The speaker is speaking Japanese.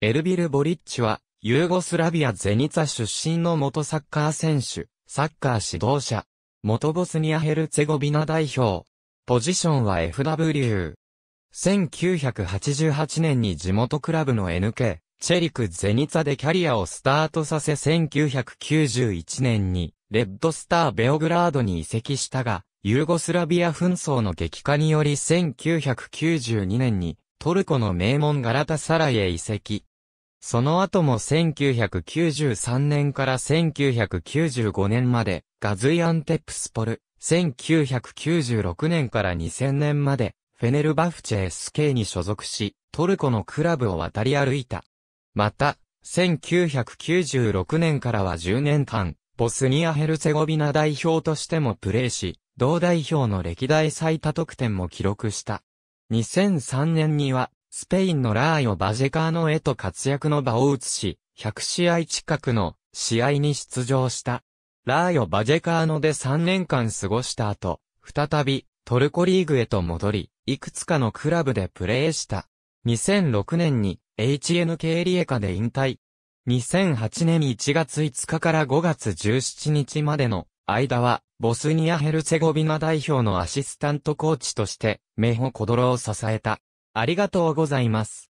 エルビル・ボリッチは、ユーゴスラビア・ゼニツァ出身の元サッカー選手、サッカー指導者、元ボスニア・ヘルツェゴビナ代表、ポジションは FW。1988年に地元クラブの NK、チェリク・ゼニツァでキャリアをスタートさせ1991年に、レッドスター・ベオグラードに移籍したが、ユーゴスラビア紛争の激化により1992年にトルコの名門ガラタサライへ移籍。その後も1993年から1995年まで、ガズイアンテップスポル、1996年から2000年まで、フェネルバフチェ SK に所属し、トルコのクラブを渡り歩いた。また、1996年からは10年間、ボスニア・ヘルセゴビナ代表としてもプレーし、同代表の歴代最多得点も記録した。2003年には、スペインのラーヨ・バジェカーノへと活躍の場を移し、100試合近くの試合に出場した。ラーヨ・バジェカーノで3年間過ごした後、再びトルコリーグへと戻り、いくつかのクラブでプレーした。2006年に HNK リエカで引退。2008年1月5日から5月17日までの間はボスニア・ヘルツェゴビナ代表のアシスタントコーチとして、メホ・コドロを支えた。ありがとうございます。